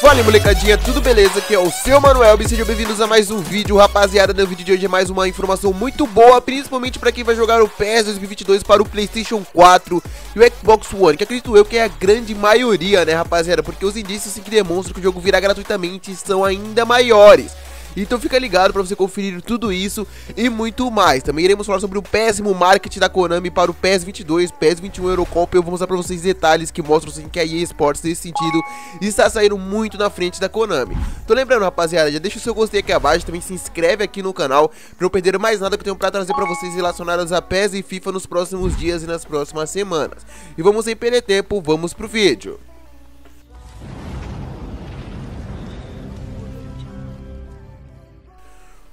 Fala molecadinha, tudo beleza? Aqui é o seu Manuel e sejam bem-vindos a mais um vídeo Rapaziada, no vídeo de hoje é mais uma informação muito boa Principalmente pra quem vai jogar o PES 2022 para o Playstation 4 e o Xbox One Que acredito eu que é a grande maioria, né rapaziada? Porque os indícios que demonstram que o jogo virá gratuitamente são ainda maiores então fica ligado para você conferir tudo isso e muito mais. Também iremos falar sobre o péssimo marketing da Konami para o PES 22, PES 21 Eurocopa. Eu vou mostrar para vocês detalhes que mostram assim, que a EA Sports nesse sentido está saindo muito na frente da Konami. Tô lembrando, rapaziada, já deixa o seu gostei aqui abaixo, também se inscreve aqui no canal para não perder mais nada que eu tenho para trazer para vocês relacionadas a PES e FIFA nos próximos dias e nas próximas semanas. E vamos sem perder tempo, vamos pro vídeo.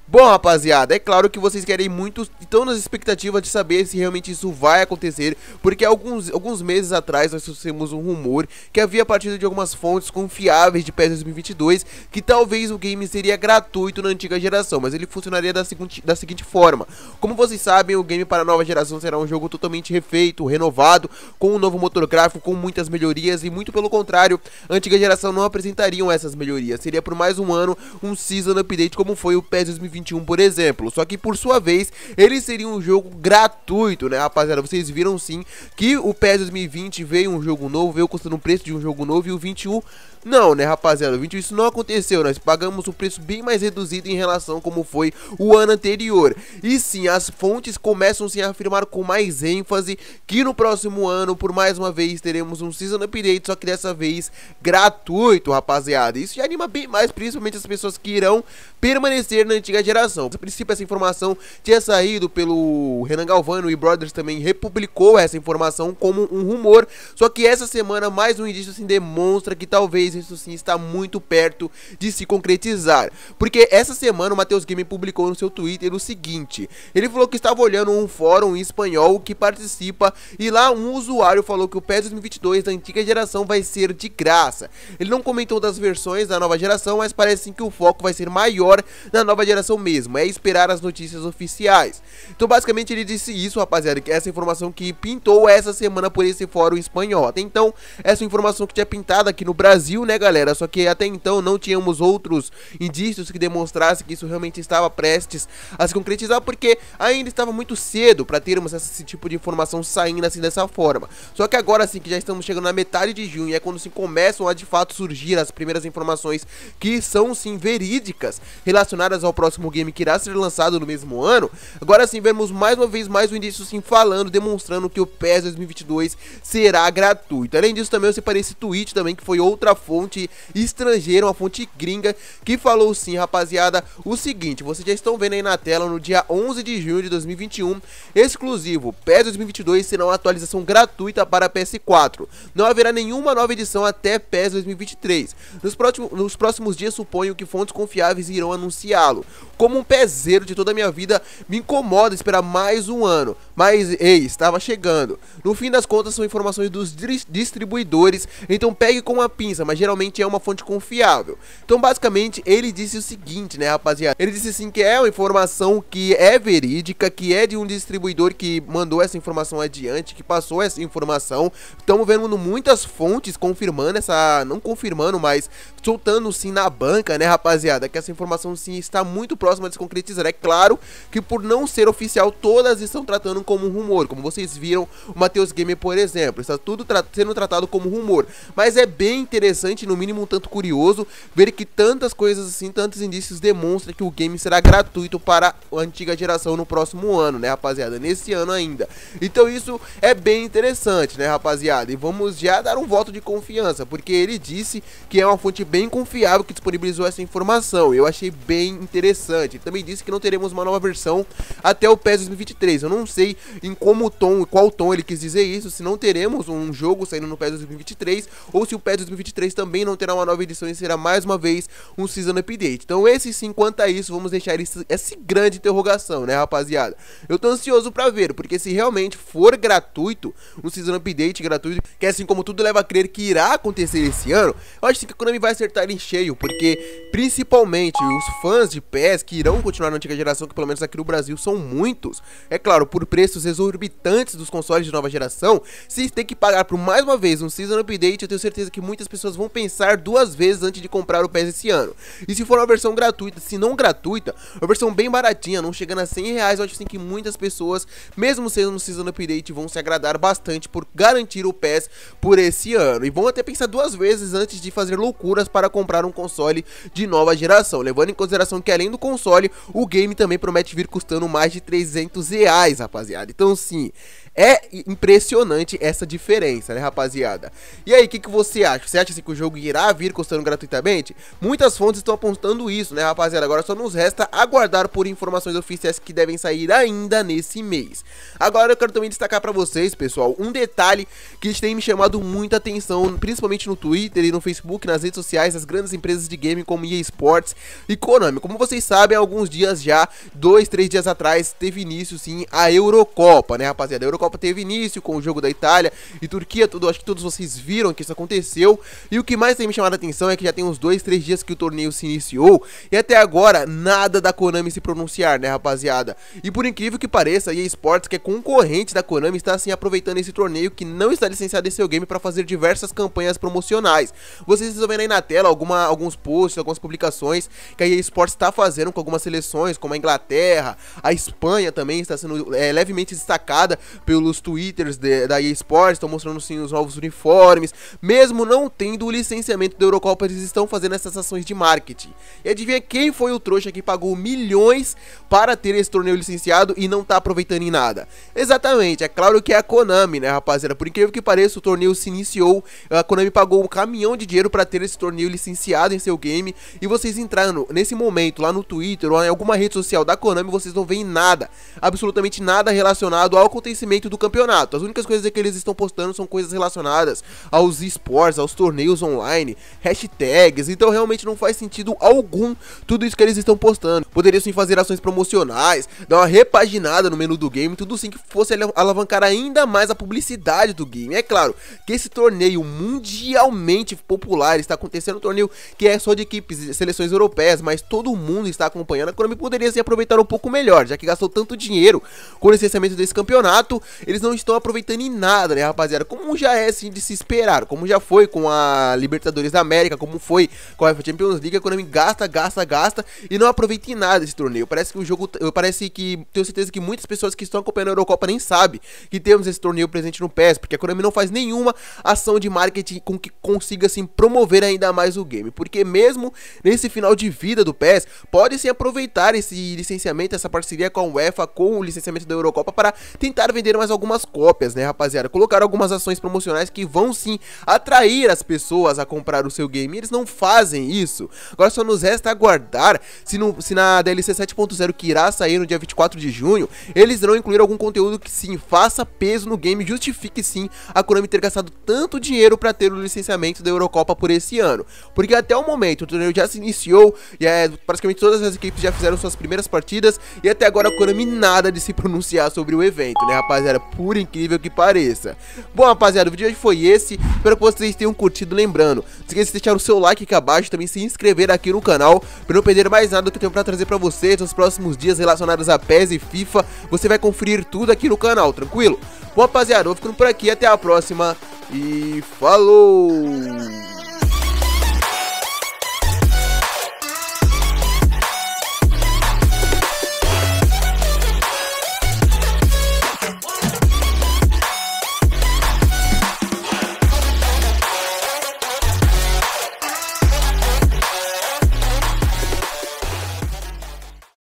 Bom, rapaziada, é claro que vocês querem muito, estão nas expectativas de saber se realmente isso vai acontecer, porque alguns, alguns meses atrás nós trouxemos um rumor que havia partido de algumas fontes confiáveis de PES 2022 que talvez o game seria gratuito na antiga geração, mas ele funcionaria da seguinte, da seguinte forma. Como vocês sabem, o game para a nova geração será um jogo totalmente refeito, renovado, com um novo motor gráfico, com muitas melhorias e muito pelo contrário, a antiga geração não apresentariam essas melhorias, seria por mais um ano um season update como foi o PES 2022 2021, por exemplo. Só que, por sua vez, ele seria um jogo gratuito, né, rapaziada? Vocês viram sim que o PES 2020 veio um jogo novo, veio custando o preço de um jogo novo e o 21 não, né, rapaziada, vídeo isso não aconteceu. Nós pagamos um preço bem mais reduzido em relação como foi o ano anterior. E sim, as fontes começam sim a afirmar com mais ênfase que no próximo ano, por mais uma vez, teremos um Season Update, só que dessa vez gratuito, rapaziada. Isso já anima bem mais, principalmente as pessoas que irão permanecer na antiga geração. A princípio, essa informação tinha saído pelo Renan Galvano e Brothers também republicou essa informação como um rumor. Só que essa semana, mais um indício assim demonstra que talvez talvez isso sim está muito perto de se concretizar. Porque essa semana o Matheus Game publicou no seu Twitter o seguinte: ele falou que estava olhando um fórum em espanhol que participa e lá um usuário falou que o PES 2022 da antiga geração vai ser de graça. Ele não comentou das versões da nova geração, mas parece sim que o foco vai ser maior na nova geração mesmo, é esperar as notícias oficiais. Então basicamente ele disse isso, rapaziada, que essa informação que pintou essa semana por esse fórum espanhol. Até então, essa informação que tinha pintado aqui no Brasil explodiu, né, galera? Só que até então não tínhamos outros indícios que demonstrassem que isso realmente estava prestes a se concretizar, porque ainda estava muito cedo para termos esse tipo de informação saindo assim dessa forma. Só que agora assim que já estamos chegando na metade de junho, é quando se começam a de fato surgir as primeiras informações que são sim verídicas relacionadas ao próximo game que irá ser lançado no mesmo ano. Agora sim vemos mais uma vez mais um indício sim falando, demonstrando que o PES 2022 será gratuito. Além disso também eu separei esse tweet também que foi outra fonte estrangeira, uma fonte gringa, que falou sim, rapaziada, o seguinte, vocês já estão vendo aí na tela, no dia 11 de junho de 2021, exclusivo, PES 2022 será uma atualização gratuita para PS4. Não haverá nenhuma nova edição até PES 2023. Nos, próximos nos próximos dias, suponho que fontes confiáveis irão anunciá-lo. Como um pezeiro de toda a minha vida, me incomoda esperar mais um ano, mas ei, estava chegando. No fim das contas, são informações dos distribuidores, então pegue com uma pinça, mas geralmente é uma fonte confiável. Então, basicamente, ele disse o seguinte, né, rapaziada? Ele disse assim que é uma informação que é verídica, que é de um distribuidor que mandou essa informação adiante, que passou essa informação. Estamos vendo muitas fontes confirmando essa, não confirmando, mas soltando sim na banca, né, rapaziada, que essa informação sim está muito próxima de se concretizar. É claro que por não ser oficial, todas estão tratando como um rumor, como vocês viram o Matheus Gamer, por exemplo, está tudo tra sendo tratado como rumor, mas é bem interessante interessante, no mínimo um tanto curioso, ver que tantas coisas assim, tantos indícios demonstram que o game será gratuito para a antiga geração no próximo ano, né, rapaziada? Nesse ano ainda. Então isso é bem interessante, né, rapaziada? E vamos já dar um voto de confiança, porque ele disse que é uma fonte bem confiável que disponibilizou essa informação. Eu achei bem interessante. também disse que não teremos uma nova versão até o PES 2023. Eu não sei em como tom, qual tom ele quis dizer isso, se não teremos um jogo saindo no PES 2023 ou se o PES 2023 também não terá uma nova edição e será mais uma vez um Season Update. Então esse sim, quanto a isso, vamos deixar esse, grande interrogação, né rapaziada? Eu tô ansioso pra ver, porque se realmente for gratuito, um Season Update gratuito, que assim como tudo leva a crer que irá acontecer esse ano, eu acho que a Konami vai acertar em cheio, porque principalmente os fãs de PES que irão continuar na antiga geração, que pelo menos aqui no Brasil são muitos, é claro, por preços exorbitantes dos consoles de nova geração, se tem que pagar por mais uma vez um Season Update, eu tenho certeza que muitas pessoas vão vão pensar duas vezes antes de comprar o PES esse ano. E se for uma versão gratuita, se não gratuita, é uma versão bem baratinha, não chegando a 100 reais, eu acho assim que muitas pessoas, mesmo sendo no Season Update, vão se agradar bastante por garantir o PES por esse ano. E vão até pensar duas vezes antes de fazer loucuras para comprar um console de nova geração, levando em consideração que além do console, o game também promete vir custando mais de 300 reais, rapaziada. Então sim, é impressionante essa diferença, né, rapaziada? E aí, o que, que você acha? Você acha assim, que o jogo irá vir custando gratuitamente? Muitas fontes estão apontando isso, né, rapaziada? Agora só nos resta aguardar por informações oficiais que devem sair ainda nesse mês. Agora eu quero também destacar para vocês, pessoal, um detalhe que tem me chamado muita atenção, principalmente no Twitter e no Facebook, nas redes sociais, as grandes empresas de game como EA Sports e Konami. Como vocês sabem, há alguns dias já, dois, três dias atrás, teve início sim a Eurocopa, né, rapaziada? A Eurocopa teve início com o jogo da Itália e Turquia, tudo, acho que todos vocês viram que isso aconteceu. E e o que mais tem me chamado a atenção é que já tem uns 2, 3 dias que o torneio se iniciou e até agora nada da Konami se pronunciar, né, rapaziada? E por incrível que pareça, a EA Sports, que é concorrente da Konami, está assim aproveitando esse torneio que não está licenciado em seu game para fazer diversas campanhas promocionais. Vocês estão vendo aí na tela alguma, alguns posts, algumas publicações que a EA Sports está fazendo com algumas seleções, como a Inglaterra, a Espanha também está sendo é, levemente destacada pelos twitters de, da EA Sports, estão mostrando sim os novos uniformes, mesmo não tendo o licenciamento da Eurocopa, eles estão fazendo essas ações de marketing. E adivinha quem foi o trouxa que pagou milhões para ter esse torneio licenciado e não tá aproveitando em nada? Exatamente, é claro que é a Konami, né, rapaziada? Por incrível que pareça, o torneio se iniciou, a Konami pagou um caminhão de dinheiro para ter esse torneio licenciado em seu game, e vocês entrando nesse momento lá no Twitter ou em alguma rede social da Konami, vocês não veem nada, absolutamente nada relacionado ao acontecimento do campeonato. As únicas coisas que eles estão postando são coisas relacionadas aos esportes, aos torneios jogos online, hashtags, então realmente não faz sentido algum tudo isso que eles estão postando. Poderiam sim fazer ações promocionais, dar uma repaginada no menu do game, tudo sim que fosse alavancar ainda mais a publicidade do game. É claro que esse torneio mundialmente popular está acontecendo um torneio que é só de equipes, seleções europeias, mas todo mundo está acompanhando. A Konami poderia se aproveitar um pouco melhor, já que gastou tanto dinheiro com o licenciamento desse campeonato, eles não estão aproveitando em nada, né, rapaziada? Como já é assim de se esperar, como já foi com a Libertadores da América, como foi com a Champions League, a Konami gasta, gasta, gasta e não aproveita em nada esse torneio. Parece que o jogo, parece que tenho certeza que muitas pessoas que estão acompanhando a Eurocopa nem sabem que temos esse torneio presente no PES, porque a Konami não faz nenhuma ação de marketing com que consiga assim promover ainda mais o game, porque mesmo nesse final de vida do PES, pode se aproveitar esse licenciamento, essa parceria com a UEFA com o licenciamento da Eurocopa para tentar vender mais algumas cópias, né, rapaziada? Colocar algumas ações promocionais que vão sim atrair as pessoas pessoas a comprar o seu game. E eles não fazem isso. Agora só nos resta aguardar se, no, se na DLC 7.0 que irá sair no dia 24 de junho, eles irão incluir algum conteúdo que sim faça peso no game, justifique sim a Konami ter gastado tanto dinheiro para ter o licenciamento da Eurocopa por esse ano. Porque até o momento o torneio já se iniciou e é, praticamente todas as equipes já fizeram suas primeiras partidas e até agora a Konami nada de se pronunciar sobre o evento, né, rapaziada? Por incrível que pareça. Bom, rapaziada, o vídeo de hoje foi esse. Espero que vocês tenham curtido. Lembrando lembrando, não esqueça de deixar o seu like aqui abaixo e também se inscrever aqui no canal para não perder mais nada do que eu tenho para trazer para vocês nos próximos dias relacionados a PES e FIFA. Você vai conferir tudo aqui no canal, tranquilo? Bom, rapaziada, eu ficando por aqui, até a próxima e falou!